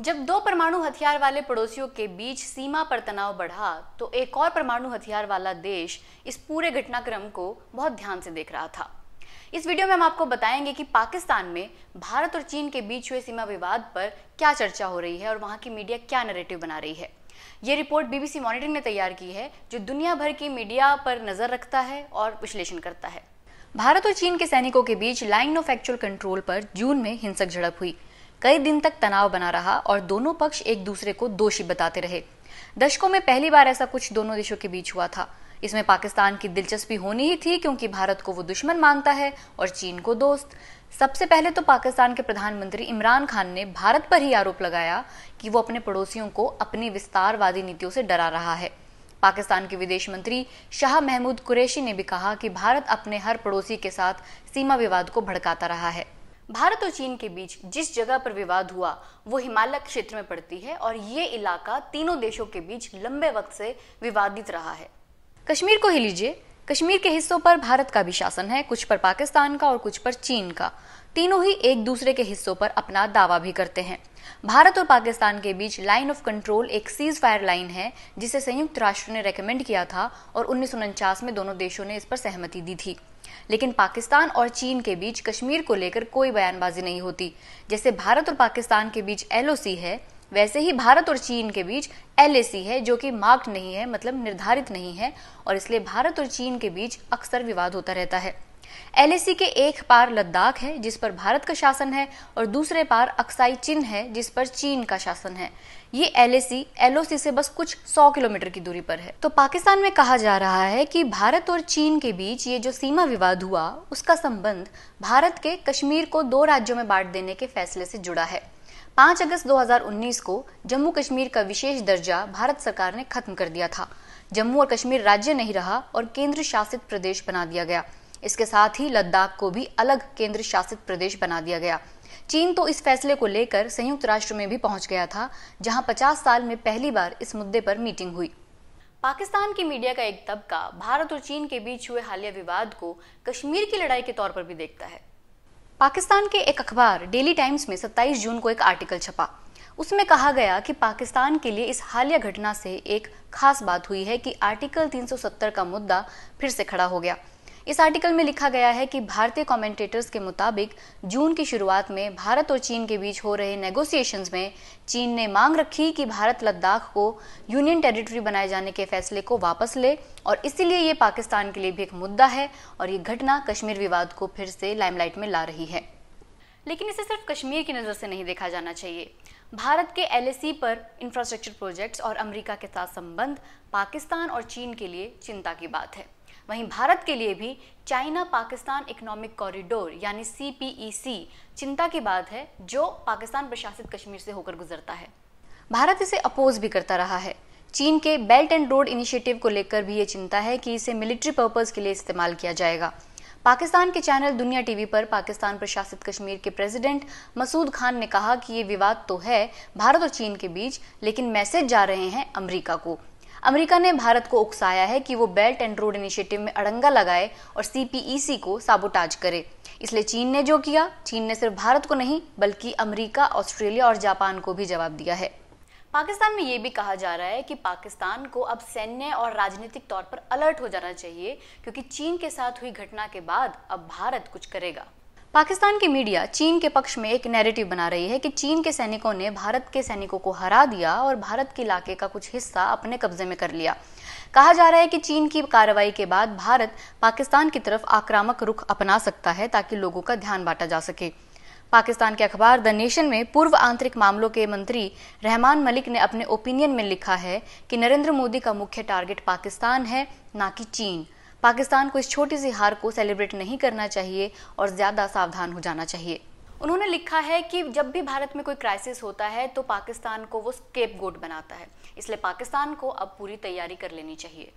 जब दो परमाणु हथियार वाले पड़ोसियों के बीच सीमा पर तनाव बढ़ा तो एक और परमाणु हथियार वाला देश इस पूरे घटनाक्रम को बहुत ध्यान से देख रहा था इस वीडियो में हम आपको बताएंगे कि पाकिस्तान में भारत और चीन के बीच हुए सीमा विवाद पर क्या चर्चा हो रही है और वहाँ की मीडिया क्या नरेटिव बना रही है ये रिपोर्ट बीबीसी मॉनिटरिंग ने तैयार की है जो दुनिया भर की मीडिया पर नजर रखता है और विश्लेषण करता है भारत और चीन के सैनिकों के बीच लाइन ऑफ एक्चुअल कंट्रोल पर जून में हिंसक झड़प हुई कई दिन तक तनाव बना रहा और दोनों पक्ष एक दूसरे को दोषी बताते रहे दशकों में पहली बार ऐसा कुछ दोनों देशों के बीच हुआ था इसमें पाकिस्तान की दिलचस्पी होनी ही थी क्योंकि भारत को वो दुश्मन मानता है और चीन को दोस्त सबसे पहले तो पाकिस्तान के प्रधानमंत्री इमरान खान ने भारत पर ही आरोप लगाया कि वो अपने पड़ोसियों को अपनी विस्तारवादी नीतियों से डरा रहा है पाकिस्तान के विदेश मंत्री शाह महमूद कुरैशी ने भी कहा कि भारत अपने हर पड़ोसी के साथ सीमा विवाद को भड़काता रहा है भारत और चीन के बीच जिस जगह पर विवाद हुआ वो हिमालय क्षेत्र में पड़ती है और ये इलाका तीनों देशों के बीच लंबे वक्त से विवादित रहा है कश्मीर को ही लीजिए कश्मीर के हिस्सों पर भारत का भी शासन है कुछ पर पाकिस्तान का और कुछ पर चीन का तीनों ही एक दूसरे के हिस्सों पर अपना दावा भी करते हैं भारत और पाकिस्तान के बीच लाइन ऑफ कंट्रोल एक सीज फायर लाइन है जिसे संयुक्त राष्ट्र ने रेकमेंड किया था और उन्नीस में दोनों देशों ने इस पर सहमति दी थी लेकिन पाकिस्तान और चीन के बीच कश्मीर को लेकर कोई बयानबाजी नहीं होती जैसे भारत और पाकिस्तान के बीच एल है वैसे ही भारत और चीन के बीच एल है जो कि मार्क्ड नहीं है मतलब निर्धारित नहीं है और इसलिए भारत और चीन के बीच अक्सर विवाद होता रहता है एलएसी के एक पार लद्दाख है जिस पर भारत का शासन है और दूसरे पार अक्साई चीन है जिस पर चीन का शासन है ये एलएसी एलओसी से बस कुछ 100 किलोमीटर की दूरी पर है तो पाकिस्तान में कहा जा रहा है कि भारत और चीन के बीच ये जो सीमा विवाद हुआ उसका संबंध भारत के कश्मीर को दो राज्यों में बांट देने के फैसले से जुड़ा है 5 अगस्त 2019 को जम्मू कश्मीर का विशेष दर्जा भारत सरकार ने खत्म कर दिया था जम्मू और कश्मीर राज्य नहीं रहा और केंद्र शासित प्रदेश बना दिया गया इसके साथ ही लद्दाख को भी अलग केंद्र शासित प्रदेश बना दिया गया चीन तो इस फैसले को लेकर संयुक्त राष्ट्र में भी पहुंच गया था जहां 50 साल में पहली बार इस मुद्दे पर मीटिंग हुई पाकिस्तान की मीडिया का एक तबका भारत और चीन के बीच हुए हालिया विवाद को कश्मीर की लड़ाई के तौर पर भी देखता है पाकिस्तान के एक अखबार डेली टाइम्स में 27 जून को एक आर्टिकल छपा उसमें कहा गया कि पाकिस्तान के लिए इस हालिया घटना से एक खास बात हुई है कि आर्टिकल 370 का मुद्दा फिर से खड़ा हो गया इस आर्टिकल में लिखा गया है कि भारतीय कमेंटेटर्स के मुताबिक जून की शुरुआत में भारत और चीन के बीच हो रहे नेगोशिएशंस में चीन ने मांग रखी कि भारत लद्दाख को यूनियन टेरिटरी बनाए जाने के फैसले को वापस ले और इसीलिए ये पाकिस्तान के लिए भी एक मुद्दा है और ये घटना कश्मीर विवाद को फिर से लाइमलाइट में ला रही है लेकिन इसे सिर्फ कश्मीर की नज़र से नहीं देखा जाना चाहिए भारत के एल पर इंफ्रास्ट्रक्चर प्रोजेक्ट्स और अमेरिका के साथ संबंध पाकिस्तान और चीन के लिए चिंता की बात है वहीं भारत के लिए भी चाइना पाकिस्तान इकोनॉमिक कॉरिडोर यानी सी e चिंता की बात है जो पाकिस्तान प्रशासित कश्मीर से होकर गुजरता है भारत इसे अपोज भी करता रहा है चीन के बेल्ट एंड रोड इनिशिएटिव को लेकर भी ये चिंता है कि इसे मिलिट्री पर्पज़ के लिए इस्तेमाल किया जाएगा पाकिस्तान के चैनल दुनिया टीवी पर पाकिस्तान प्रशासित कश्मीर के प्रेसिडेंट मसूद खान ने कहा कि ये विवाद तो है भारत और चीन के बीच लेकिन मैसेज जा रहे हैं अमेरिका को अमेरिका ने भारत को उकसाया है कि वो बेल्ट एंड रोड इनिशिएटिव में अड़ंगा लगाए और सीपीईसी e को साबोटाज करे इसलिए चीन ने जो किया चीन ने सिर्फ भारत को नहीं बल्कि अमेरिका ऑस्ट्रेलिया और जापान को भी जवाब दिया है पाकिस्तान में ये भी कहा जा रहा है कि पाकिस्तान को अब सैन्य और राजनीतिक तौर पर अलर्ट हो जाना चाहिए क्योंकि चीन के साथ हुई घटना के बाद अब भारत कुछ करेगा पाकिस्तान की मीडिया चीन के पक्ष में एक नैरेटिव बना रही है कि चीन के सैनिकों ने भारत के सैनिकों को हरा दिया और भारत के इलाके का कुछ हिस्सा अपने कब्जे में कर लिया कहा जा रहा है कि चीन की कार्रवाई के बाद भारत पाकिस्तान की तरफ आक्रामक रुख अपना सकता है ताकि लोगों का ध्यान बांटा जा सके पाकिस्तान के अखबार द नेशन में पूर्व आंतरिक मामलों के मंत्री रहमान मलिक ने अपने ओपिनियन में लिखा है कि नरेंद्र मोदी का मुख्य टारगेट पाकिस्तान है ना कि चीन पाकिस्तान को इस छोटी सी हार को सेलिब्रेट नहीं करना चाहिए और ज़्यादा सावधान हो जाना चाहिए उन्होंने लिखा है कि जब भी भारत में कोई क्राइसिस होता है तो पाकिस्तान को वो स्केप बनाता है इसलिए पाकिस्तान को अब पूरी तैयारी कर लेनी चाहिए